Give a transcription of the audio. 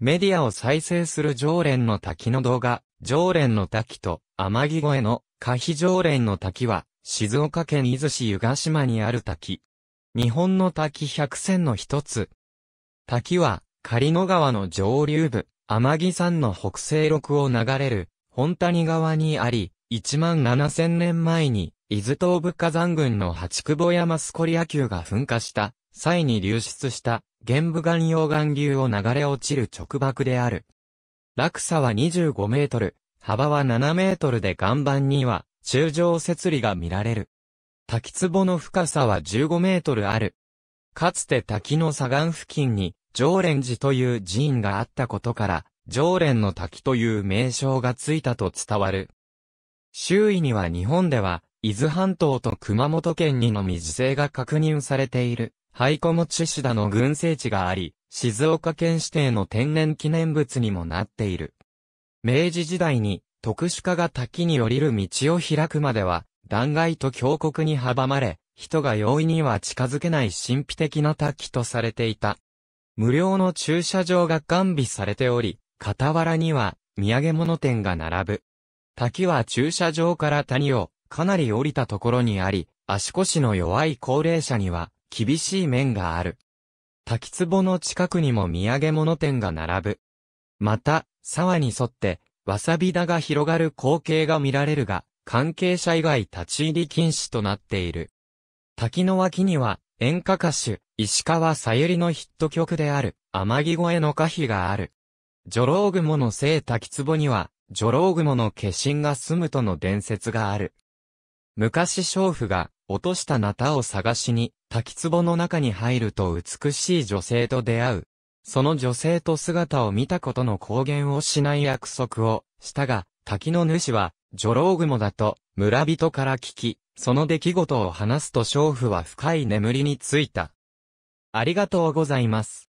メディアを再生する常連の滝の動画、常連の滝と、天城越えの、可否常連の滝は、静岡県伊豆市湯ヶ島にある滝。日本の滝百選の一つ。滝は、狩野川の上流部、天城山の北西麓を流れる、本谷川にあり、1万7千年前に、伊豆東部火山群の八久保山スコリア級が噴火した、際に流出した、玄武岩溶岩流を流れ落ちる直爆である。落差は25メートル、幅は7メートルで岩盤には、柱状節理が見られる。滝壺の深さは15メートルある。かつて滝の左岸付近に、常連寺という寺院があったことから、常連の滝という名称がついたと伝わる。周囲には日本では、伊豆半島と熊本県にのみ自生が確認されている。ハ子持ちシダの群生地があり、静岡県指定の天然記念物にもなっている。明治時代に特殊化が滝に降りる道を開くまでは、断崖と峡谷に阻まれ、人が容易には近づけない神秘的な滝とされていた。無料の駐車場が完備されており、傍らには土産物店が並ぶ。滝は駐車場から谷をかなり降りたところにあり、足腰の弱い高齢者には厳しい面がある。滝壺の近くにも土産物店が並ぶ。また、沢に沿って、わさび田が広がる光景が見られるが、関係者以外立ち入り禁止となっている。滝の脇には、演歌歌手、石川さゆりのヒット曲である、天城越えの歌碑がある。女郎雲の聖滝壺には、女郎雲の化身が住むとの伝説がある。昔娼婦が落としたナタを探しに、滝壺の中に入ると美しい女性と出会う。その女性と姿を見たことの公言をしない約束をしたが、滝の主は、女郎雲だと村人から聞き、その出来事を話すと娼婦は深い眠りについた。ありがとうございます。